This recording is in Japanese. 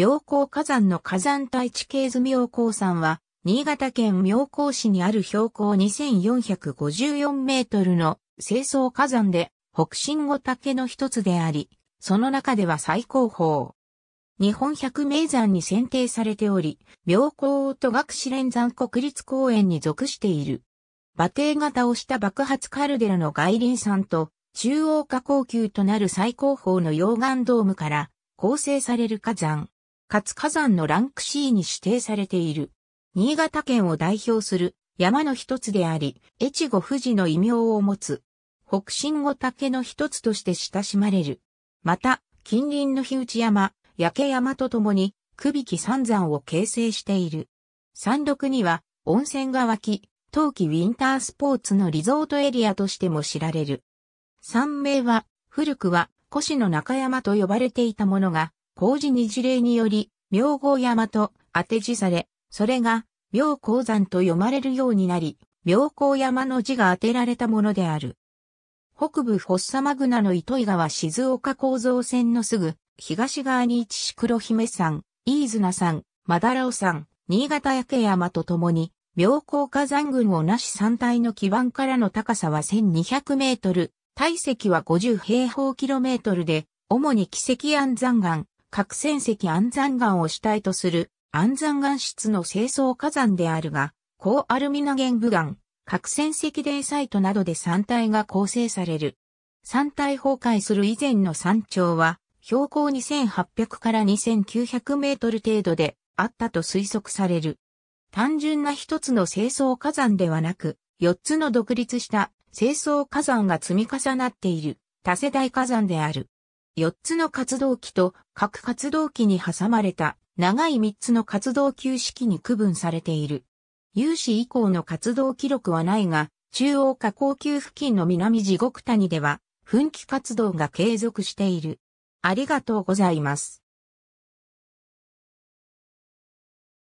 妙高火山の火山帯地形図妙高山は、新潟県妙高市にある標高2454メートルの清掃火山で、北進五竹の一つであり、その中では最高峰。日本百名山に選定されており、妙高と学士連山国立公園に属している。馬蹄型をした爆発カルデラの外輪山と、中央下降級となる最高峰の溶岩ドームから構成される火山。活火山のランク C に指定されている。新潟県を代表する山の一つであり、越後富士の異名を持つ、北進後竹の一つとして親しまれる。また、近隣の日内山、焼山とともに、びき三山を形成している。山麓には、温泉が湧き、冬季ウィンタースポーツのリゾートエリアとしても知られる。山名は、古くは、古市の中山と呼ばれていたものが、工事二事例により、明号山と当て字され、それが、妙高山と読まれるようになり、妙高山の字が当てられたものである。北部フォッサマグナの糸井川静岡構造線のすぐ、東側に位置し黒姫山、飯綱山、マダラオ山、新潟焼山とともに、妙高火山群をなし山体の基盤からの高さは1200メートル、体積は50平方キロメートルで、主に奇跡安山岩、核戦石安山岩を主体とする安山岩質の清掃火山であるが、高アルミナ原部岩、核戦石泥サイトなどで山体が構成される。山体崩壊する以前の山頂は、標高2800から2900メートル程度であったと推測される。単純な一つの清掃火山ではなく、四つの独立した清掃火山が積み重なっている多世代火山である。4つの活動期と各活動期に挟まれた長い3つの活動休止期に区分されている。有志以降の活動記録はないが、中央下降級付近の南地獄谷では、噴気活動が継続している。ありがとうございます。